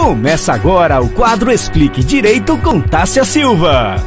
Começa agora o quadro Explique Direito com Tássia Silva.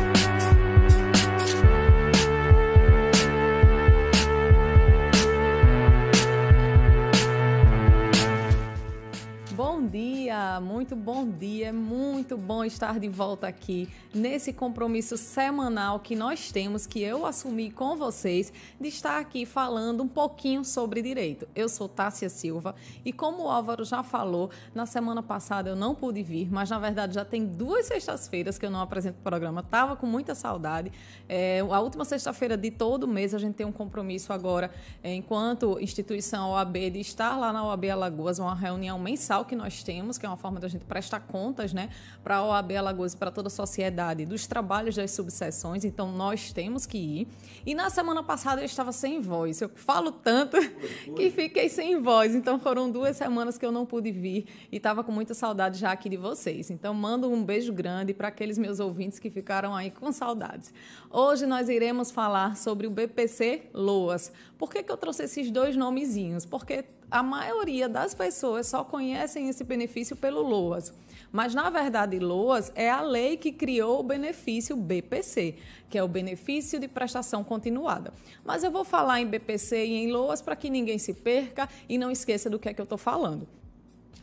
bom estar de volta aqui nesse compromisso semanal que nós temos, que eu assumi com vocês, de estar aqui falando um pouquinho sobre direito. Eu sou Tássia Silva e, como o Álvaro já falou, na semana passada eu não pude vir, mas na verdade já tem duas sextas-feiras que eu não apresento o programa, tava com muita saudade. É, a última sexta-feira de todo mês a gente tem um compromisso agora, é, enquanto instituição OAB, de estar lá na OAB Alagoas, uma reunião mensal que nós temos, que é uma forma da gente prestar contas, né, para a OAB Alagoas para toda a sociedade dos trabalhos das subseções, então nós temos que ir. E na semana passada eu estava sem voz. Eu falo tanto que fiquei sem voz. Então foram duas semanas que eu não pude vir e estava com muita saudade já aqui de vocês. Então mando um beijo grande para aqueles meus ouvintes que ficaram aí com saudades. Hoje nós iremos falar sobre o BPC Loas. Por que, que eu trouxe esses dois nomezinhos? Porque a maioria das pessoas só conhecem esse benefício pelo LOAS. Mas, na verdade, LOAS é a lei que criou o benefício BPC, que é o benefício de prestação continuada. Mas eu vou falar em BPC e em LOAS para que ninguém se perca e não esqueça do que é que eu estou falando.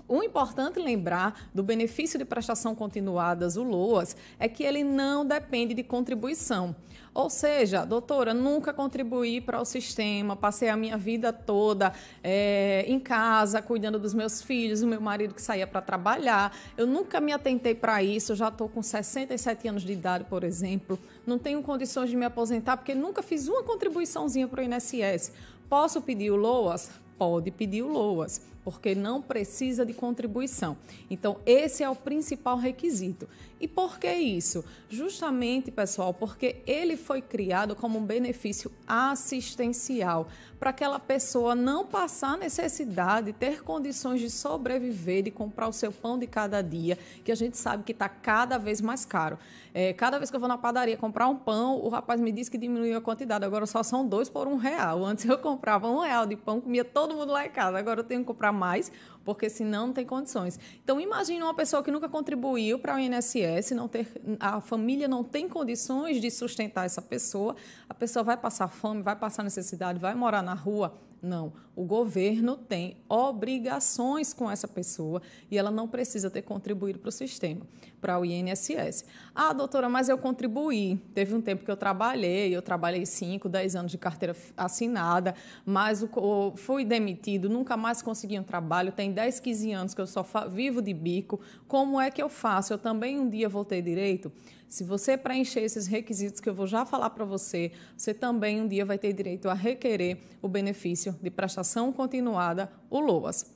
O importante lembrar do benefício de prestação continuadas, o LOAS, é que ele não depende de contribuição. Ou seja, doutora, nunca contribuí para o sistema, passei a minha vida toda é, em casa, cuidando dos meus filhos, o meu marido que saía para trabalhar. Eu nunca me atentei para isso, eu já estou com 67 anos de idade, por exemplo. Não tenho condições de me aposentar porque nunca fiz uma contribuiçãozinha para o INSS. Posso pedir o LOAS? Pode pedir o LOAS porque não precisa de contribuição. Então, esse é o principal requisito. E por que isso? Justamente, pessoal, porque ele foi criado como um benefício assistencial para aquela pessoa não passar necessidade, ter condições de sobreviver, de comprar o seu pão de cada dia, que a gente sabe que está cada vez mais caro. É, cada vez que eu vou na padaria comprar um pão, o rapaz me diz que diminuiu a quantidade, agora só são dois por um real. Antes eu comprava um real de pão, comia todo mundo lá em casa, agora eu tenho que comprar mais, porque senão não tem condições. Então, imagine uma pessoa que nunca contribuiu para o INSS, não ter, a família não tem condições de sustentar essa pessoa, a pessoa vai passar fome, vai passar necessidade, vai morar na rua não, o governo tem obrigações com essa pessoa e ela não precisa ter contribuído para o sistema, para o INSS. Ah, doutora, mas eu contribuí. Teve um tempo que eu trabalhei, eu trabalhei 5, 10 anos de carteira assinada, mas o, fui demitido, nunca mais consegui um trabalho, tem 10, 15 anos que eu só vivo de bico. Como é que eu faço? Eu também um dia voltei direito? Se você preencher esses requisitos que eu vou já falar para você, você também um dia vai ter direito a requerer o benefício de prestação continuada, o LOAS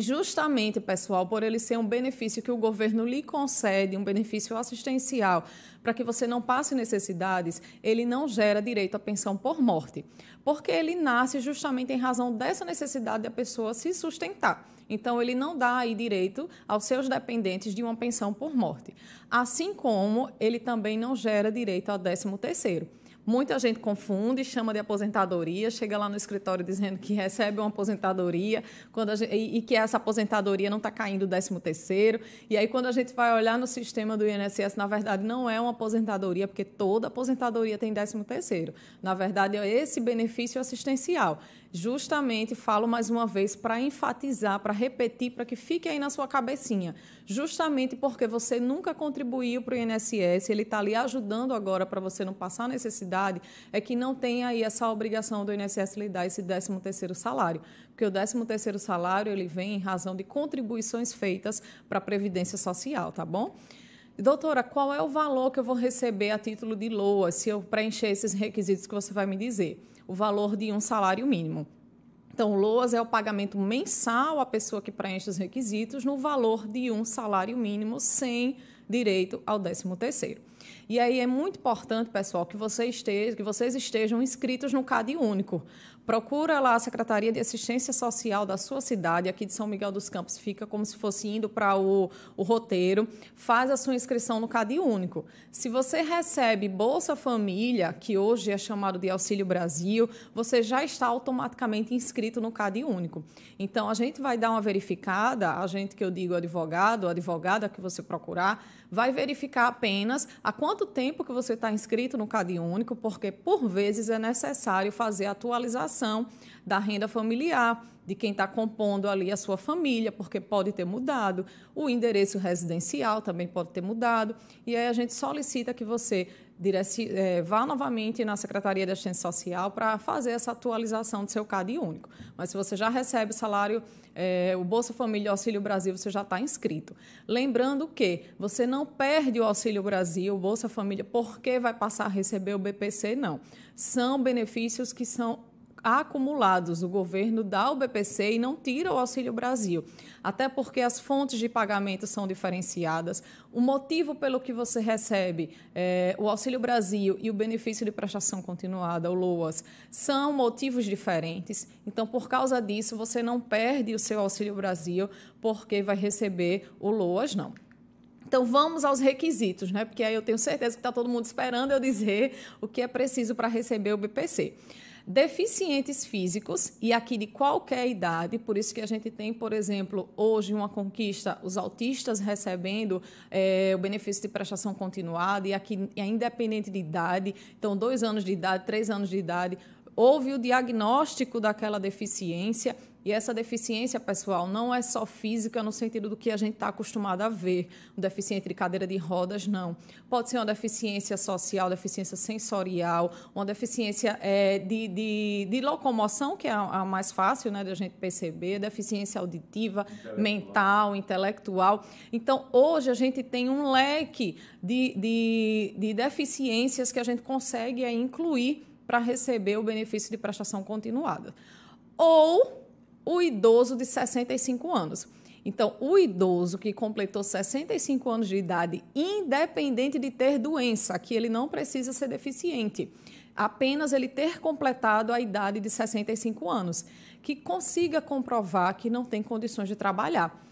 justamente, pessoal, por ele ser um benefício que o governo lhe concede, um benefício assistencial, para que você não passe necessidades, ele não gera direito à pensão por morte, porque ele nasce justamente em razão dessa necessidade da pessoa se sustentar. Então, ele não dá aí direito aos seus dependentes de uma pensão por morte. Assim como ele também não gera direito ao 13 terceiro. Muita gente confunde, chama de aposentadoria, chega lá no escritório dizendo que recebe uma aposentadoria quando gente, e, e, que essa aposentadoria não está caindo o 13º. E aí, quando a gente vai olhar no sistema do INSS, na verdade, não é uma aposentadoria, porque toda aposentadoria tem 13º. Na verdade, é esse benefício assistencial justamente falo mais uma vez para enfatizar, para repetir, para que fique aí na sua cabecinha. Justamente porque você nunca contribuiu para o INSS, ele está ali ajudando agora para você não passar necessidade, é que não tem aí essa obrigação do INSS lhe dar esse 13 terceiro salário. Porque o 13 terceiro salário ele vem em razão de contribuições feitas para a Previdência Social, tá bom? Doutora, qual é o valor que eu vou receber a título de LOA se eu preencher esses requisitos que você vai me dizer? o valor de um salário mínimo. Então, LOAS é o pagamento mensal à pessoa que preenche os requisitos no valor de um salário mínimo sem direito ao 13 terceiro. E aí é muito importante, pessoal, que, você esteja, que vocês estejam inscritos no CAD Único. Procura lá a Secretaria de Assistência Social da sua cidade, aqui de São Miguel dos Campos, fica como se fosse indo para o, o roteiro, faz a sua inscrição no CAD Único. Se você recebe Bolsa Família, que hoje é chamado de Auxílio Brasil, você já está automaticamente inscrito no CAD Único. Então, a gente vai dar uma verificada, a gente que eu digo advogado, advogada que você procurar, vai verificar apenas a quanto quanto tempo que você está inscrito no CadÚnico, porque por vezes é necessário fazer atualização da renda familiar, de quem está compondo ali a sua família, porque pode ter mudado, o endereço residencial também pode ter mudado, e aí a gente solicita que você direci, é, vá novamente na Secretaria da Assistência Social para fazer essa atualização do seu CAD único. Mas se você já recebe o salário, é, o Bolsa Família e o Auxílio Brasil, você já está inscrito. Lembrando que você não perde o Auxílio Brasil, o Bolsa Família, porque vai passar a receber o BPC, não. São benefícios que são acumulados. O governo dá o BPC e não tira o Auxílio Brasil, até porque as fontes de pagamento são diferenciadas. O motivo pelo que você recebe é, o Auxílio Brasil e o benefício de prestação continuada, o LOAS, são motivos diferentes. Então, por causa disso, você não perde o seu Auxílio Brasil porque vai receber o LOAS, não. Então vamos aos requisitos, né? Porque aí eu tenho certeza que está todo mundo esperando eu dizer o que é preciso para receber o BPC deficientes físicos e aqui de qualquer idade, por isso que a gente tem, por exemplo, hoje uma conquista, os autistas recebendo é, o benefício de prestação continuada e aqui é independente de idade, então dois anos de idade, três anos de idade, houve o diagnóstico daquela deficiência e essa deficiência, pessoal, não é só física no sentido do que a gente está acostumado a ver. Um deficiente de cadeira de rodas, não. Pode ser uma deficiência social, deficiência sensorial, uma deficiência é, de, de, de, locomoção, que é a, mais fácil né, de a gente perceber, deficiência auditiva, intelectual. mental, intelectual. Então, hoje a gente tem um leque de, de, de deficiências que a gente consegue é, incluir para receber o benefício de prestação continuada. Ou o idoso de 65 anos. Então, o idoso que completou 65 anos de idade, independente de ter doença, que ele não precisa ser deficiente, apenas ele ter completado a idade de 65 anos, que consiga comprovar que não tem condições de trabalhar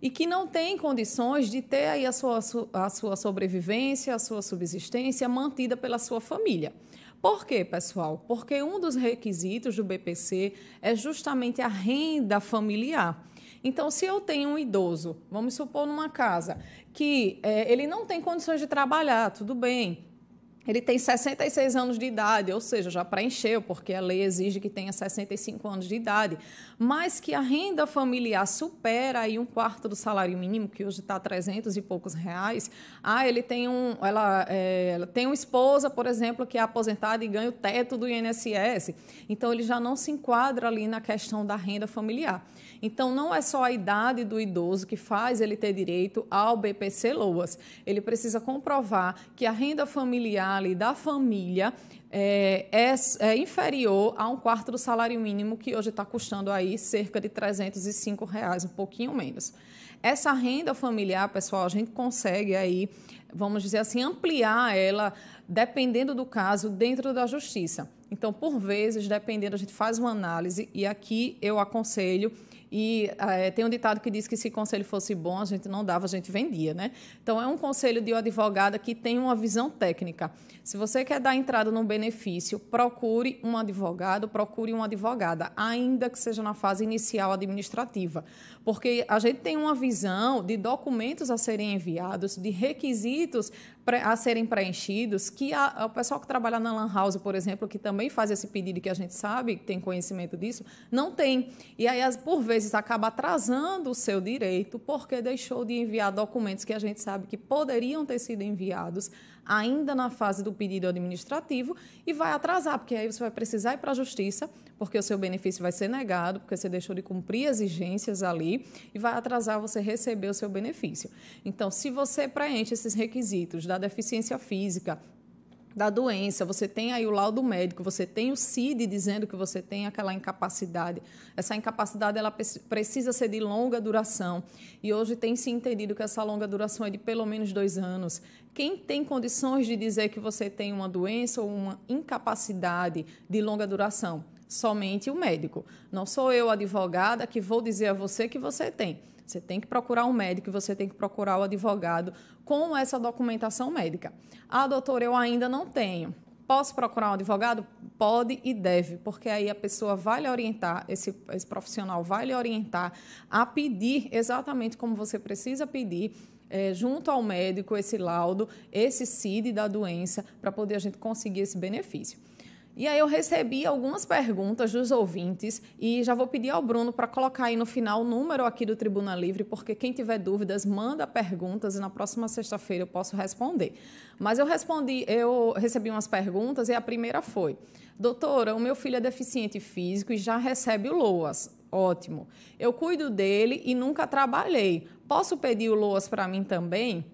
e que não tem condições de ter aí a sua, a sua sobrevivência, a sua subsistência mantida pela sua família. Por quê, pessoal? Porque um dos requisitos do BPC é justamente a renda familiar. Então, se eu tenho um idoso, vamos supor numa casa, que é, ele não tem condições de trabalhar, tudo bem, ele tem 66 anos de idade, ou seja, já preencheu, porque a lei exige que tenha 65 anos de idade, mas que a renda familiar supera aí um quarto do salário mínimo, que hoje está 300 e poucos reais. Ah, ele tem um, ela, é, ela tem uma esposa, por exemplo, que é aposentada e ganha o teto do INSS. Então, ele já não se enquadra ali na questão da renda familiar. Então, não é só a idade do idoso que faz ele ter direito ao BPC-LOAS. Ele precisa comprovar que a renda familiar ali da família é, é, é inferior a um quarto do salário mínimo, que hoje está custando aí cerca de 305 reais, um pouquinho menos. Essa renda familiar, pessoal, a gente consegue aí, vamos dizer assim, ampliar ela, dependendo do caso, dentro da justiça. Então, por vezes, dependendo, a gente faz uma análise e aqui eu aconselho e é, tem um ditado que diz que se o conselho fosse bom, a gente não dava, a gente vendia, né? Então, é um conselho de uma advogada que tem uma visão técnica. Se você quer dar entrada num benefício, procure um advogado, procure uma advogada, ainda que seja na fase inicial administrativa. Porque a gente tem uma visão de documentos a serem enviados, de requisitos a serem preenchidos, que a, o pessoal que trabalha na Lan House, por exemplo, que também faz esse pedido que a gente sabe, tem conhecimento disso, não tem. E aí, por vezes, acaba atrasando o seu direito porque deixou de enviar documentos que a gente sabe que poderiam ter sido enviados ainda na fase do pedido administrativo e vai atrasar, porque aí você vai precisar ir para a justiça, porque o seu benefício vai ser negado, porque você deixou de cumprir exigências ali e vai atrasar você receber o seu benefício. Então, se você preenche esses requisitos da deficiência física, da doença, você tem aí o laudo médico, você tem o CID dizendo que você tem aquela incapacidade. Essa incapacidade ela precisa ser de longa duração. E hoje tem se entendido que essa longa duração é de pelo menos dois anos. Quem tem condições de dizer que você tem uma doença ou uma incapacidade de longa duração? Somente o médico. Não sou eu, advogada, que vou dizer a você que você tem. Você tem que procurar um médico, você tem que procurar o um advogado com essa documentação médica. Ah, doutor, eu ainda não tenho. Posso procurar um advogado? Pode e deve, porque aí a pessoa vai lhe orientar, esse, esse profissional vai lhe orientar a pedir exatamente como você precisa pedir é, junto ao médico esse laudo, esse CID da doença, para poder a gente conseguir esse benefício. E aí eu recebi algumas perguntas dos ouvintes e já vou pedir ao Bruno para colocar aí no final o número aqui do Tribuna Livre, porque quem tiver dúvidas, manda perguntas e na próxima sexta-feira eu posso responder. Mas eu respondi, eu recebi umas perguntas e a primeira foi: "Doutora, o meu filho é deficiente físico e já recebe o LOAS. Ótimo. Eu cuido dele e nunca trabalhei. Posso pedir o LOAS para mim também?"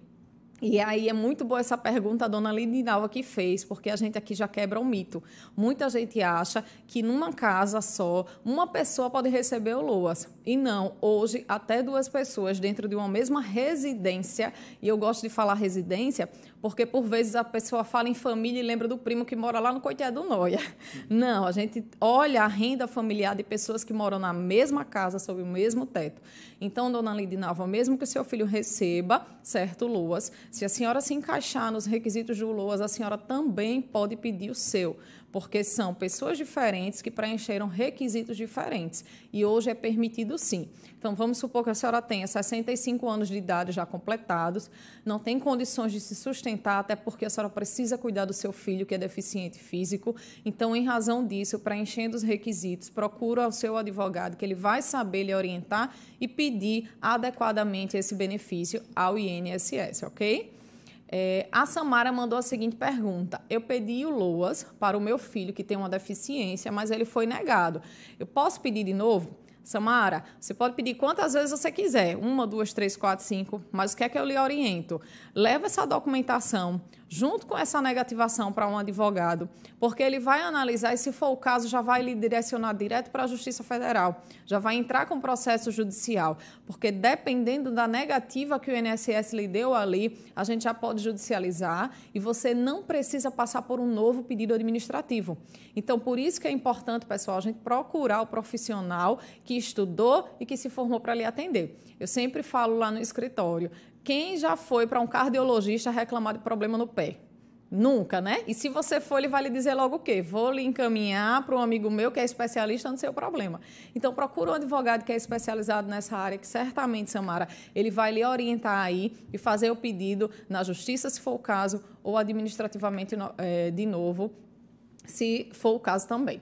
E aí é muito boa essa pergunta a dona Lindinalva que fez, porque a gente aqui já quebra um mito. Muita gente acha que numa casa só, uma pessoa pode receber o LOAS. E não, hoje até duas pessoas dentro de uma mesma residência, e eu gosto de falar residência porque por vezes a pessoa fala em família e lembra do primo que mora lá no coitado do Noia. Hum. Não, a gente olha a renda familiar de pessoas que moram na mesma casa, sob o mesmo teto. Então, dona Lindinalva, mesmo que seu filho receba certo Luas, se a senhora se encaixar nos requisitos do Luas, a senhora também pode pedir o seu porque são pessoas diferentes que preencheram requisitos diferentes. E hoje é permitido sim. Então, vamos supor que a senhora tenha 65 anos de idade já completados, não tem condições de se sustentar, até porque a senhora precisa cuidar do seu filho, que é deficiente físico. Então, em razão disso, preenchendo os requisitos, procura o seu advogado, que ele vai saber lhe orientar e pedir adequadamente esse benefício ao INSS, ok? É, a Samara mandou a seguinte pergunta: Eu pedi o Loas para o meu filho que tem uma deficiência, mas ele foi negado. Eu posso pedir de novo? Samara, você pode pedir quantas vezes você quiser, uma, duas, três, quatro, cinco, mas o que é que eu lhe oriento? Leva essa documentação junto com essa negativação para um advogado, porque ele vai analisar e, se for o caso, já vai lhe direcionar direto para a Justiça Federal, já vai entrar com processo judicial, porque dependendo da negativa que o INSS lhe deu ali, a gente já pode judicializar e você não precisa passar por um novo pedido administrativo. Então, por isso que é importante, pessoal, a gente procurar o profissional que estudou e que se formou para lhe atender. Eu sempre falo lá no escritório, quem já foi para um cardiologista reclamar de problema no pé? Nunca, né? E se você for, ele vai lhe dizer logo o quê? Vou lhe encaminhar para um amigo meu que é especialista no seu problema. Então, procura um advogado que é especializado nessa área, que certamente, Samara, ele vai lhe orientar aí e fazer o pedido na justiça, se for o caso, ou administrativamente é, de novo, se for o caso também.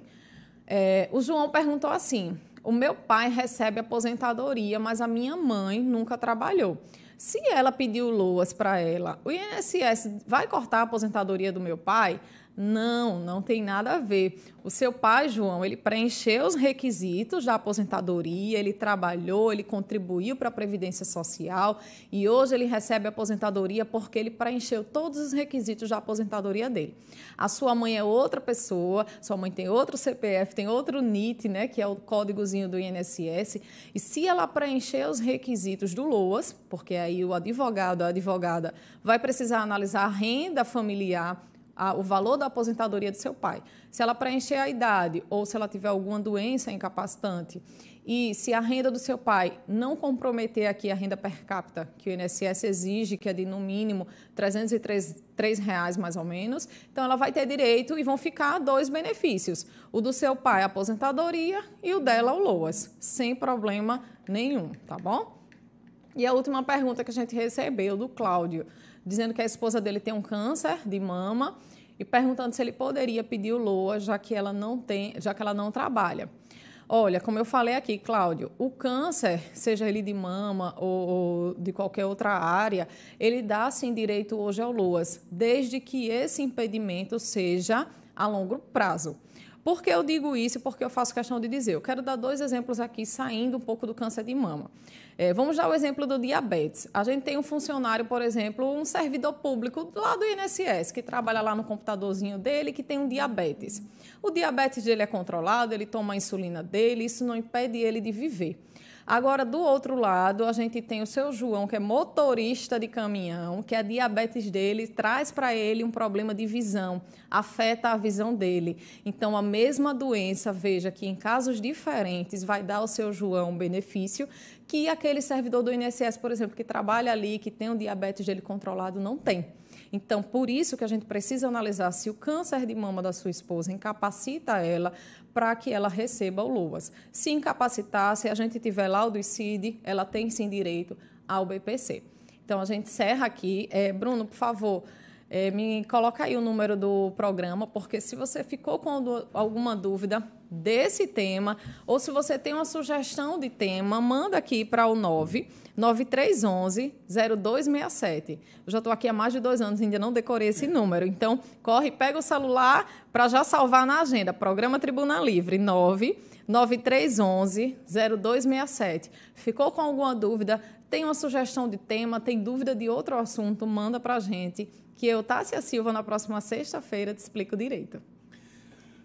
É, o João perguntou assim: o meu pai recebe aposentadoria, mas a minha mãe nunca trabalhou. Se ela pediu LOAS para ela, o INSS vai cortar a aposentadoria do meu pai? Não, não tem nada a ver. O seu pai, João, ele preencheu os requisitos da aposentadoria, ele trabalhou, ele contribuiu para a Previdência Social e hoje ele recebe a aposentadoria porque ele preencheu todos os requisitos da aposentadoria dele. A sua mãe é outra pessoa, sua mãe tem outro CPF, tem outro NIT, né, que é o códigozinho do INSS, e se ela preencher os requisitos do LOAS, porque aí o advogado, a advogada vai precisar analisar a renda familiar a, o valor da aposentadoria do seu pai. Se ela preencher a idade ou se ela tiver alguma doença incapacitante e se a renda do seu pai não comprometer aqui a renda per capita que o INSS exige, que é de no mínimo 303 3 reais mais ou menos, então ela vai ter direito e vão ficar dois benefícios: o do seu pai a aposentadoria e o dela o loas, sem problema nenhum, tá bom? E a última pergunta que a gente recebeu do Cláudio dizendo que a esposa dele tem um câncer de mama e perguntando se ele poderia pedir o LOA, já que ela não tem, já que ela não trabalha. Olha, como eu falei aqui, Cláudio, o câncer, seja ele de mama ou, ou de qualquer outra área, ele dá sim direito hoje ao LOAS, desde que esse impedimento seja a longo prazo. Por que eu digo isso? Porque eu faço questão de dizer. Eu quero dar dois exemplos aqui, saindo um pouco do câncer de mama. É, vamos dar o exemplo do diabetes. A gente tem um funcionário, por exemplo, um servidor público lá do INSS, que trabalha lá no computadorzinho dele, que tem um diabetes. O diabetes dele é controlado, ele toma a insulina dele, isso não impede ele de viver. Agora, do outro lado, a gente tem o seu João, que é motorista de caminhão, que a é diabetes dele traz para ele um problema de visão, afeta a visão dele. Então, a mesma doença, veja que em casos diferentes, vai dar ao seu João um benefício que aquele servidor do INSS, por exemplo, que trabalha ali, que tem o diabetes dele controlado, não tem. Então, por isso que a gente precisa analisar se o câncer de mama da sua esposa incapacita ela para que ela receba o LOAS. Se incapacitar, se a gente tiver laudo e CID, ela tem sim direito ao BPC. Então, a gente encerra aqui. É, Bruno, por favor, é, me coloca aí o número do programa, porque se você ficou com alguma dúvida desse tema, ou se você tem uma sugestão de tema, manda aqui para o 99311-0267. Eu já estou aqui há mais de dois anos, ainda não decorei esse número. Então, corre, pega o celular para já salvar na agenda. Programa Tribuna Livre, 9 9311 0267. Ficou com alguma dúvida? Tem uma sugestão de tema, tem dúvida de outro assunto, manda para a gente, que eu, Tássia Silva, na próxima sexta-feira te explico direito.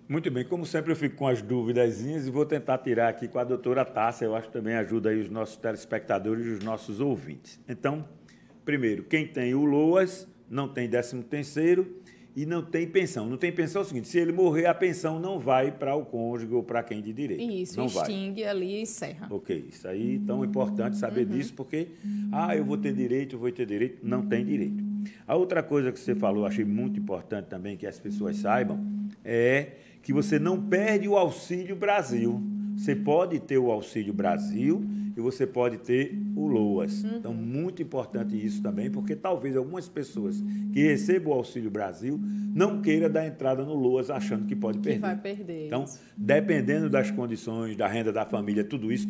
Muito bem, como sempre eu fico com as duvidazinhas e vou tentar tirar aqui com a doutora Tássia, eu acho que também ajuda aí os nossos telespectadores e os nossos ouvintes. Então, primeiro, quem tem o LOAS não tem décimo terceiro, e não tem pensão. Não tem pensão é o seguinte: se ele morrer, a pensão não vai para o cônjuge ou para quem de direito. Isso, não extingue vai. ali e encerra. Ok, isso aí é tão importante saber uhum. disso, porque, ah, eu vou ter direito, eu vou ter direito. Não tem direito. A outra coisa que você falou, achei muito importante também que as pessoas saibam, é que você não perde o Auxílio Brasil. Você pode ter o Auxílio Brasil e você pode ter o LOAS. Uhum. Então, muito importante isso também, porque talvez algumas pessoas que recebam o Auxílio Brasil não queiram dar entrada no LOAS achando que pode perder. Que vai perder. Então, dependendo das condições, da renda da família, tudo isso,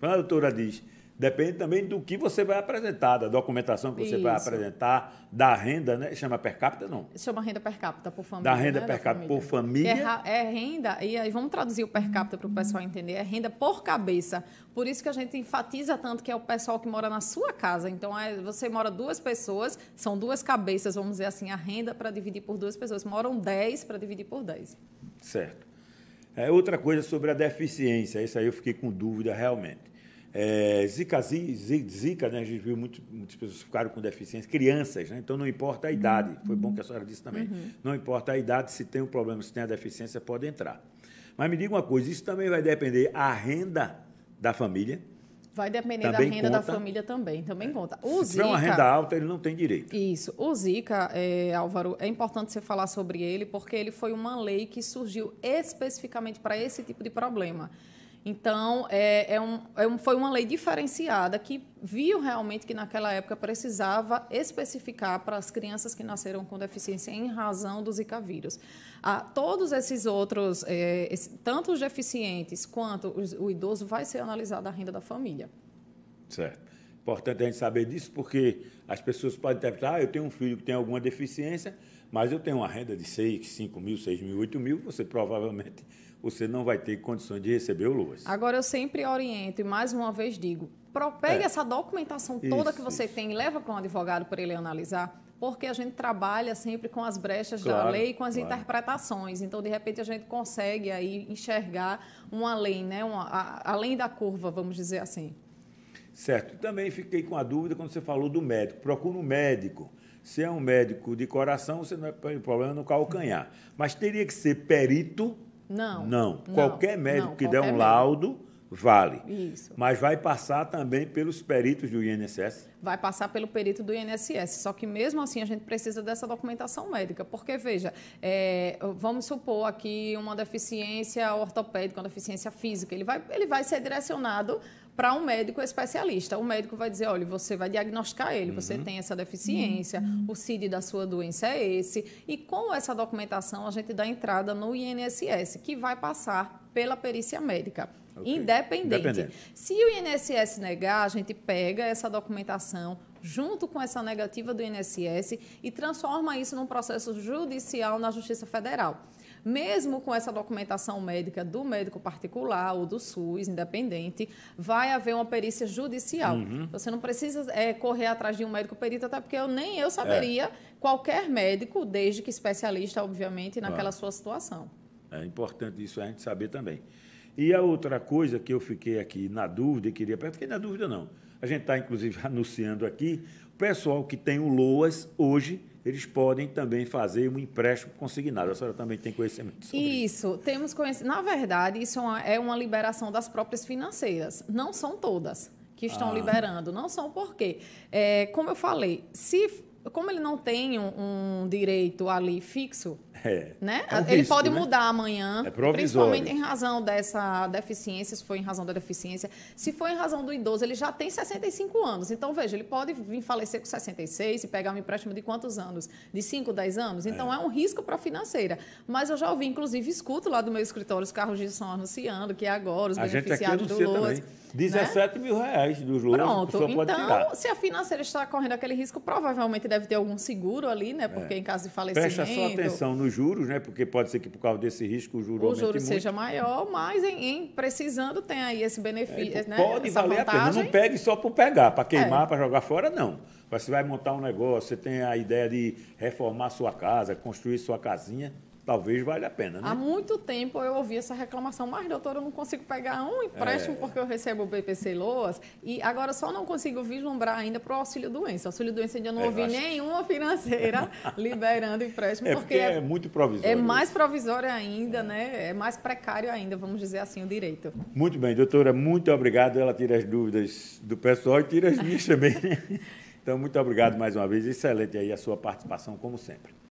quando a doutora diz Depende também do que você vai apresentar, da documentação que você Isso. vai apresentar, da renda, né? Chama per capita, não? Chama renda per capita por família. Da renda né? per capita por família. É, é, renda, e aí vamos traduzir o per capita para o pessoal entender, é renda por cabeça. Por isso que a gente enfatiza tanto que é o pessoal que mora na sua casa. Então, é, você mora duas pessoas, são duas cabeças, vamos dizer assim, a renda para dividir por duas pessoas. Moram dez para dividir por dez. Certo. É, outra coisa sobre a deficiência, isso aí eu fiquei com dúvida realmente. É, zika, zika, né? A gente viu muito, muitas pessoas ficaram com deficiência, crianças, né? Então não importa a idade, foi bom que a senhora disse também. Uhum. Não importa a idade, se tem um problema, se tem a deficiência, pode entrar. Mas me diga uma coisa, isso também vai depender a renda da família. Vai depender também da renda conta. da família também, também é. conta. O Se Zika, tiver uma renda alta, ele não tem direito. Isso. O Zika, é, Álvaro, é importante você falar sobre ele, porque ele foi uma lei que surgiu especificamente para esse tipo de problema. Então, é, é um, é um, foi uma lei diferenciada que viu realmente que naquela época precisava especificar para as crianças que nasceram com deficiência em razão do Zika vírus. Ah, todos esses outros, é, esse, tanto os deficientes quanto os, o idoso, vai ser analisada a renda da família. Certo. Importante a gente saber disso, porque as pessoas podem interpretar, ah, eu tenho um filho que tem alguma deficiência, mas eu tenho uma renda de 6, 5 mil, 6 mil, 8 mil, você provavelmente você não vai ter condições de receber o LUAS. Agora, eu sempre oriento e mais uma vez digo, pegue é. essa documentação toda isso, que você isso. tem e leva para um advogado para ele analisar, porque a gente trabalha sempre com as brechas claro, da lei e com as claro. interpretações. Então, de repente, a gente consegue aí enxergar uma lei, né? Uma, a, além da curva, vamos dizer assim. Certo. Também fiquei com a dúvida quando você falou do médico. Procura um médico. Se é um médico de coração, você não tem é problema no calcanhar. Mas teria que ser perito? Não. Não. não qualquer médico não, que qualquer der um laudo médico. vale. Isso. Mas vai passar também pelos peritos do INSS? Vai passar pelo perito do INSS. Só que mesmo assim a gente precisa dessa documentação médica. Porque, veja, é, vamos supor aqui uma deficiência ortopédica, uma deficiência física. Ele vai, ele vai ser direcionado para um médico especialista. O médico vai dizer, olha, você vai diagnosticar ele, uhum. você tem essa deficiência, uhum. o CID da sua doença é esse. E com essa documentação, a gente dá entrada no INSS, que vai passar pela perícia médica. Okay. Independente. Independente. Se o INSS negar, a gente pega essa documentação, junto com essa negativa do INSS e transforma isso num processo judicial na Justiça Federal mesmo com essa documentação médica do médico particular ou do SUS, independente, vai haver uma perícia judicial. Uhum. Você não precisa é, correr atrás de um médico perito, até porque eu nem eu é. saberia é. qualquer médico, desde que especialista, obviamente, naquela ah. sua situação. É importante isso a gente saber também. E a outra coisa que eu fiquei aqui na dúvida e queria perguntar, fiquei na dúvida não. A gente está, inclusive, anunciando aqui, o pessoal que tem o LOAS hoje eles podem também fazer um empréstimo consignado. A senhora também tem conhecimento sobre isso? Isso, temos conhecimento. Na verdade, isso é, é uma liberação das próprias financeiras. Não são todas que estão ah. liberando, não são porque, é, como eu falei, se como ele não tem um, um direito ali fixo, é. Né? É um ele risco, pode né? mudar amanhã, é principalmente em razão dessa deficiência, se foi em razão da deficiência. Se foi em razão do idoso, ele já tem 65 anos. Então, veja, ele pode vir falecer com 66 e pegar um empréstimo de quantos anos? De 5, 10 anos? Então, é, é um risco para a financeira. Mas eu já ouvi, inclusive, escuto lá do meu escritório os carros de som anunciando que agora os a beneficiários do Loas. Também. 17 né? mil reais dos louros Pronto. que a então, tirar. se a financeira está correndo aquele risco, provavelmente deve ter algum seguro ali, né? É. Porque é. em caso de falecimento... Presta só atenção nos juros, né? Porque pode ser que por causa desse risco o juro O juro muito. seja maior, mas em, em, precisando tem aí esse benefício, é, né? Pode Essa valer vantagem. a pena. Não pegue só por pegar, para queimar, é. para jogar fora, não. Mas você vai montar um negócio, você tem a ideia de reformar sua casa, construir sua casinha talvez valha a pena. Né? Há muito tempo eu ouvi essa reclamação, mas doutor, eu não consigo pegar um é. empréstimo é... porque eu recebo o BPC Loas e agora só não consigo vislumbrar ainda para o auxílio doença. Auxílio doença ainda não é, ouvi acho... nenhuma financeira liberando empréstimo é porque, porque é, muito provisório. É mais provisório ainda, é. né? É mais precário ainda, vamos dizer assim, o direito. Muito bem, doutora, muito obrigado. Ela tira as dúvidas do pessoal e tira as minhas também. Então, muito obrigado mais uma vez. Excelente aí a sua participação, como sempre.